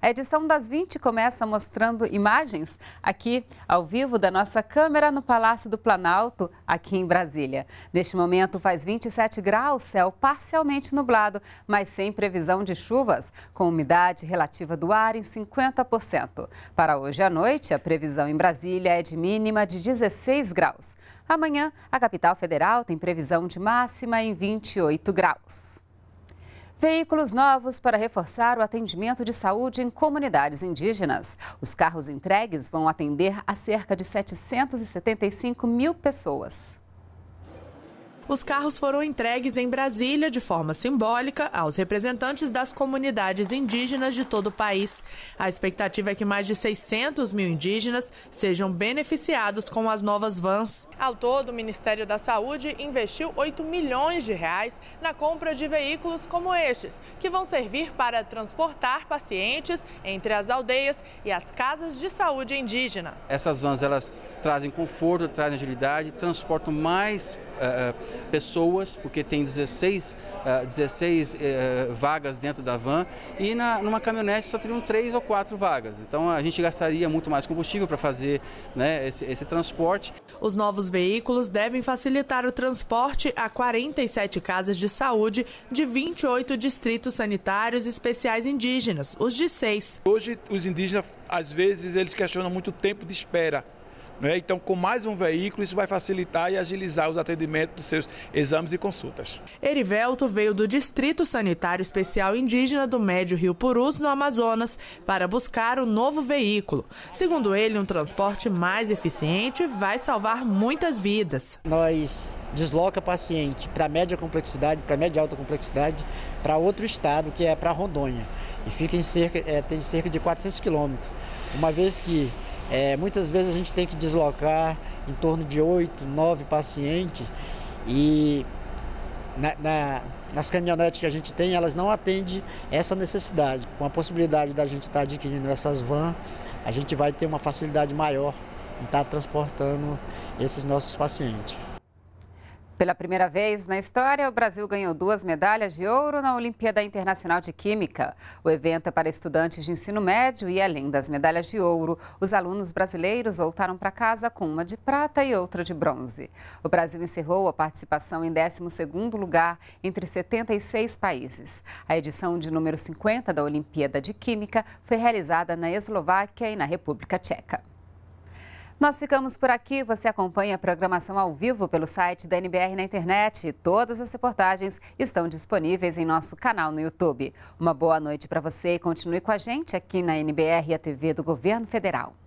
A edição das 20 começa mostrando imagens aqui ao vivo da nossa câmera no Palácio do Planalto, aqui em Brasília. Neste momento faz 27 graus, céu parcialmente nublado, mas sem previsão de chuvas, com umidade relativa do ar em 50%. Para hoje à noite, a previsão em Brasília é de mínima de 16 graus. Amanhã, a capital federal tem previsão de máxima em 28 graus. Veículos novos para reforçar o atendimento de saúde em comunidades indígenas. Os carros entregues vão atender a cerca de 775 mil pessoas os carros foram entregues em Brasília de forma simbólica aos representantes das comunidades indígenas de todo o país. A expectativa é que mais de 600 mil indígenas sejam beneficiados com as novas vans. Ao todo, o Ministério da Saúde investiu 8 milhões de reais na compra de veículos como estes, que vão servir para transportar pacientes entre as aldeias e as casas de saúde indígena. Essas vans elas trazem conforto, trazem agilidade, transportam mais uh, pessoas, porque tem 16, 16 ah, eh, vagas dentro da van, e na, numa caminhonete só teriam três ou quatro vagas. Então a gente gastaria muito mais combustível para fazer né, esse, esse transporte. Os novos veículos devem facilitar o transporte a 47 casas de saúde de 28 distritos sanitários especiais indígenas, os de seis. Hoje, os indígenas, às vezes, eles questionam muito o tempo de espera né? Então, com mais um veículo, isso vai facilitar e agilizar os atendimentos dos seus exames e consultas. Erivelto veio do Distrito Sanitário Especial Indígena do Médio Rio Purus, no Amazonas, para buscar o um novo veículo. Segundo ele, um transporte mais eficiente vai salvar muitas vidas. Nós desloca paciente para média complexidade, para média alta complexidade, para outro estado, que é para Rondônia. E fica em cerca, é, tem cerca de 400 quilômetros. Uma vez que é, muitas vezes a gente tem que deslocar em torno de oito, nove pacientes e na, na, nas caminhonetes que a gente tem, elas não atendem essa necessidade. Com a possibilidade da gente estar tá adquirindo essas vans, a gente vai ter uma facilidade maior em estar tá transportando esses nossos pacientes. Pela primeira vez na história, o Brasil ganhou duas medalhas de ouro na Olimpíada Internacional de Química. O evento é para estudantes de ensino médio e, além das medalhas de ouro, os alunos brasileiros voltaram para casa com uma de prata e outra de bronze. O Brasil encerrou a participação em 12º lugar entre 76 países. A edição de número 50 da Olimpíada de Química foi realizada na Eslováquia e na República Tcheca. Nós ficamos por aqui. Você acompanha a programação ao vivo pelo site da NBR na internet. Todas as reportagens estão disponíveis em nosso canal no YouTube. Uma boa noite para você e continue com a gente aqui na NBR e a TV do Governo Federal.